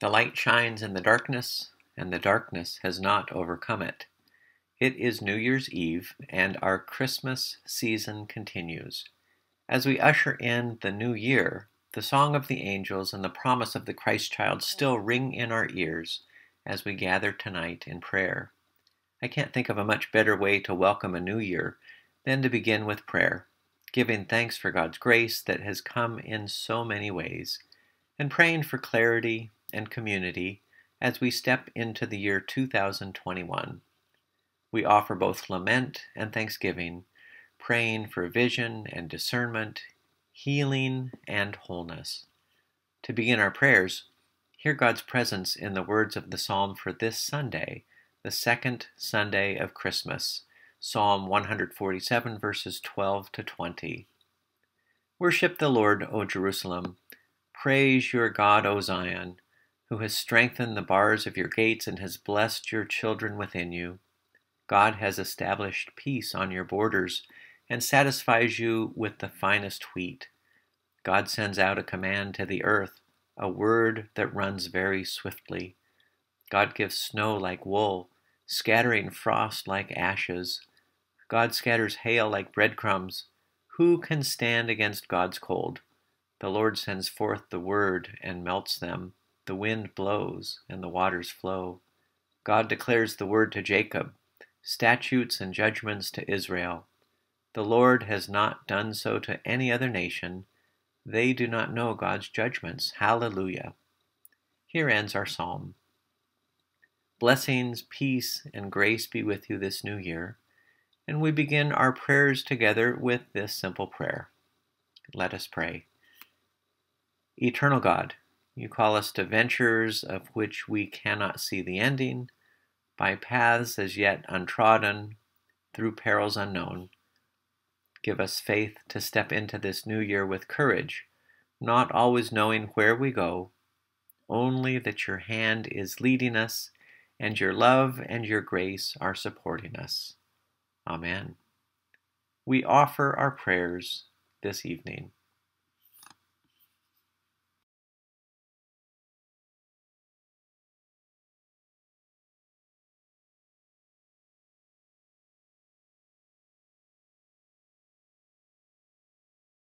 The light shines in the darkness, and the darkness has not overcome it. It is New Year's Eve, and our Christmas season continues. As we usher in the new year, the song of the angels and the promise of the Christ child still ring in our ears as we gather tonight in prayer. I can't think of a much better way to welcome a new year than to begin with prayer, giving thanks for God's grace that has come in so many ways, and praying for clarity, and community as we step into the year 2021. We offer both lament and thanksgiving, praying for vision and discernment, healing and wholeness. To begin our prayers, hear God's presence in the words of the psalm for this Sunday, the second Sunday of Christmas, Psalm 147, verses 12 to 20. Worship the Lord, O Jerusalem. Praise your God, O Zion who has strengthened the bars of your gates and has blessed your children within you. God has established peace on your borders and satisfies you with the finest wheat. God sends out a command to the earth, a word that runs very swiftly. God gives snow like wool, scattering frost like ashes. God scatters hail like breadcrumbs. Who can stand against God's cold? The Lord sends forth the word and melts them. The wind blows, and the waters flow. God declares the word to Jacob, statutes and judgments to Israel. The Lord has not done so to any other nation. They do not know God's judgments. Hallelujah. Here ends our psalm. Blessings, peace, and grace be with you this new year. And we begin our prayers together with this simple prayer. Let us pray. Eternal God, you call us to ventures of which we cannot see the ending, by paths as yet untrodden, through perils unknown. Give us faith to step into this new year with courage, not always knowing where we go, only that your hand is leading us, and your love and your grace are supporting us. Amen. We offer our prayers this evening.